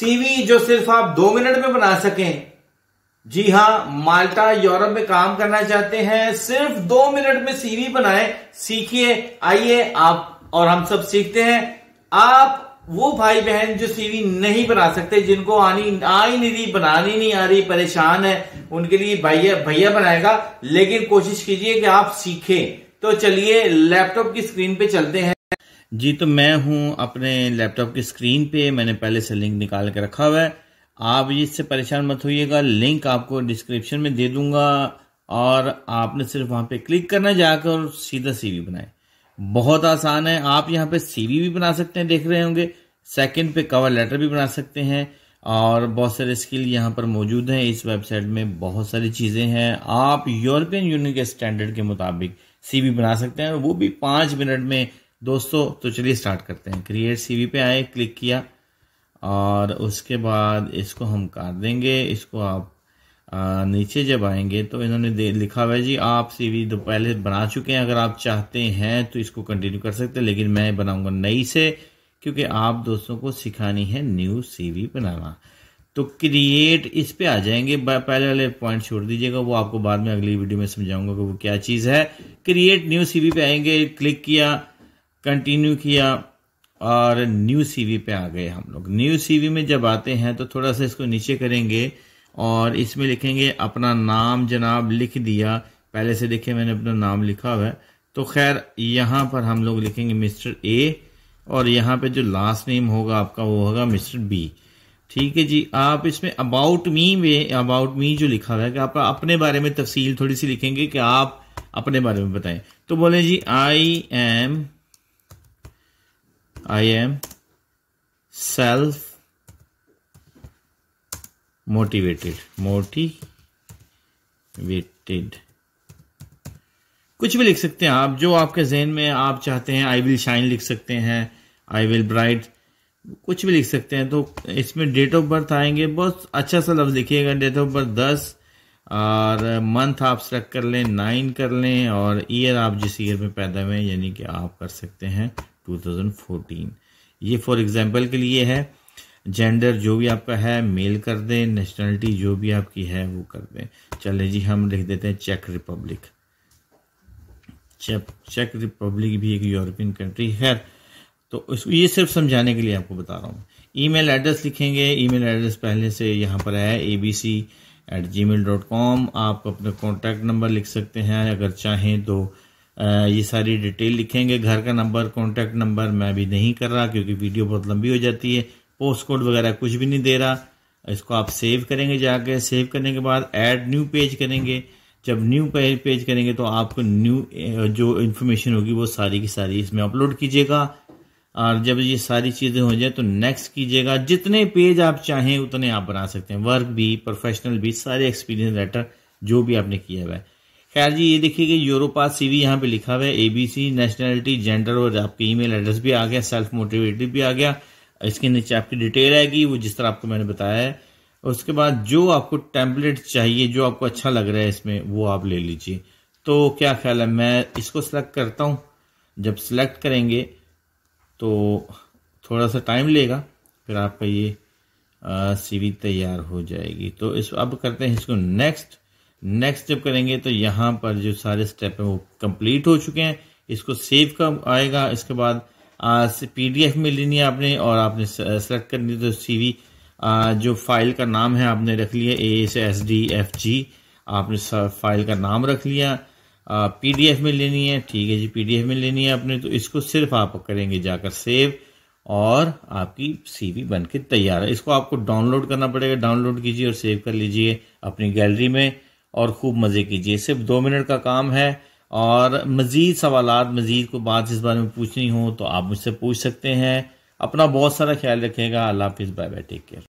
CV जो सिर्फ आप दो मिनट में बना सकें जी हाँ माल्टा यूरोप में काम करना चाहते हैं सिर्फ दो मिनट में सीवी बनाए सीखिए आइए आप और हम सब सीखते हैं आप वो भाई बहन जो सीवी नहीं बना सकते जिनको आनी आ ही नहीं रही बनानी नहीं आ रही परेशान है उनके लिए भैया भैया बनाएगा लेकिन कोशिश कीजिए कि आप सीखें तो चलिए लैपटॉप की स्क्रीन पे चलते हैं जी तो मैं हूँ अपने लैपटॉप की स्क्रीन पे मैंने पहले से लिंक निकाल के रखा हुआ है आप इससे परेशान मत होइएगा लिंक आपको डिस्क्रिप्शन में दे दूंगा और आपने सिर्फ वहाँ पे क्लिक करना जाकर सीधा सीवी बनाए बहुत आसान है आप यहाँ पे सीवी भी बना सकते हैं देख रहे होंगे सेकंड पे कवर लेटर भी बना सकते हैं और बहुत सारे स्किल यहाँ पर मौजूद हैं इस वेबसाइट में बहुत सारी चीज़ें हैं आप यूरोपियन यूनियन के स्टैंडर्ड के मुताबिक सीवी बना सकते हैं और वो भी पाँच मिनट में दोस्तों तो चलिए स्टार्ट करते हैं क्रिएट सीवी पे आए क्लिक किया और उसके बाद इसको हम कर देंगे इसको आप आ, नीचे जब आएंगे तो इन्होंने दे लिखा हुआ है जी आप सीवी वी पहले बना चुके हैं अगर आप चाहते हैं तो इसको कंटिन्यू कर सकते हैं लेकिन मैं बनाऊंगा नई से क्योंकि आप दोस्तों को सिखानी है न्यू सीवी बनाना तो क्रिएट इस पे आ जाएंगे पहले वाले पॉइंट छोड़ दीजिएगा वो आपको बाद में अगली वीडियो में समझाऊंगा कि वो क्या चीज़ है क्रिएट न्यू सी पे आएंगे क्लिक किया कंटिन्यू किया और न्यू सीवी पे आ गए हम लोग न्यू सीवी में जब आते हैं तो थोड़ा सा इसको नीचे करेंगे और इसमें लिखेंगे अपना नाम जनाब लिख दिया पहले से देखिए मैंने अपना नाम लिखा हुआ है तो खैर यहाँ पर हम लोग लिखेंगे मिस्टर ए और यहाँ पे जो लास्ट नेम होगा आपका वो होगा मिस्टर बी ठीक है जी आप इसमें अबाउट मी में अबाउट मी जो लिखा हुआ है कि आप अपने बारे में तफसील थोड़ी सी लिखेंगे कि आप अपने बारे में बताएं तो बोले जी I am I am self motivated motivated कुछ भी लिख सकते हैं आप जो आपके जहन में आप चाहते हैं आई विल शाइन लिख सकते हैं आई विल ब्राइट कुछ भी लिख सकते हैं तो इसमें डेट ऑफ बर्थ आएंगे बहुत अच्छा सा लफ्ज लिखिएगा डेट ऑफ बर्थ दस और मंथ आप सेलेक्ट कर लें नाइन कर लें और ईयर आप जिस ईयर में पैदा हुए यानी कि आप कर सकते हैं 2014 ये फॉर एग्जांपल के लिए है जेंडर जो भी आपका है मेल कर दें नेशनलिटी जो भी आपकी है वो कर दें चले जी हम लिख देते हैं चेक रिपब्लिक चेक रिपब्लिक भी एक यूरोपियन कंट्री है तो इसको ये सिर्फ समझाने के लिए आपको बता रहा हूँ ईमेल एड्रेस लिखेंगे ईमेल एड्रेस पहले से यहाँ पर है A B C at Gmail dot com आप अपना कॉन्टैक्ट नंबर लिख सकते हैं अगर चाहें तो ये सारी डिटेल लिखेंगे घर का नंबर कॉन्टैक्ट नंबर मैं अभी नहीं कर रहा क्योंकि वीडियो बहुत लंबी हो जाती है पोस्ट कोड वगैरह कुछ भी नहीं दे रहा इसको आप सेव करेंगे जाके सेव करने के बाद ऐड न्यू पेज करेंगे जब न्यू पेज करेंगे तो आपको न्यू जो इन्फॉर्मेशन होगी वो सारी की सारी इसमें अपलोड कीजिएगा और जब ये सारी चीज़ें हो जाए तो नेक्स्ट कीजिएगा जितने पेज आप चाहें उतने आप बना सकते हैं वर्क भी प्रोफेशनल भी सारे एक्सपीरियंस लेटर जो भी आपने किया हुआ है खैर जी ये देखिए कि यूरोपास सी वी यहाँ पे लिखा हुआ है A B C nationality gender और आपकी ईमेल एड्रेस भी आ गया सेल्फ मोटिवेटेड भी आ गया इसके नीचे आपकी डिटेल आएगी वो जिस तरह आपको मैंने बताया है उसके बाद जो आपको टेम्पलेट चाहिए जो आपको अच्छा लग रहा है इसमें वो आप ले लीजिए तो क्या ख्याल है मैं इसको सिलेक्ट करता हूँ जब सिलेक्ट करेंगे तो थोड़ा सा टाइम लेगा फिर आपका ये सीवी तैयार हो जाएगी तो इस अब करते हैं इसको नेक्स्ट नेक्स्ट जब करेंगे तो यहाँ पर जो सारे स्टेप हैं वो कंप्लीट हो चुके हैं इसको सेव का आएगा इसके बाद पीडीएफ में लेनी है आपने और आपने सेलेक्ट करनी तो सीवी जो फाइल का नाम है आपने रख लिया A S S D F G आपने फाइल का नाम रख लिया पी डी एफ में लेनी है ठीक है जी पी डी एफ में लेनी है आपने तो इसको सिर्फ आप करेंगे जाकर सेव और आपकी वी बन के तैयार है इसको आपको डाउनलोड करना पड़ेगा डाउनलोड कीजिए और सेव कर लीजिए अपनी गैलरी में और खूब मज़े कीजिए सिर्फ दो मिनट का काम है और मज़ीद सवाल मज़ीद को बात इस बारे में पूछनी हो तो आप मुझसे पूछ सकते हैं अपना बहुत सारा ख्याल रखेगा अल्लाह हाफिज़ बाय बाय टेक केयर